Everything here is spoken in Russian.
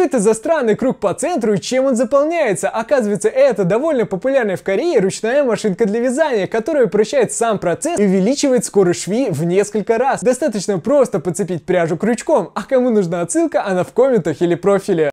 Что это за странный круг по центру и чем он заполняется? Оказывается, это довольно популярная в Корее ручная машинка для вязания, которая упрощает сам процесс и увеличивает скорость шви в несколько раз. Достаточно просто подцепить пряжу крючком, а кому нужна отсылка, она в комментах или профиле.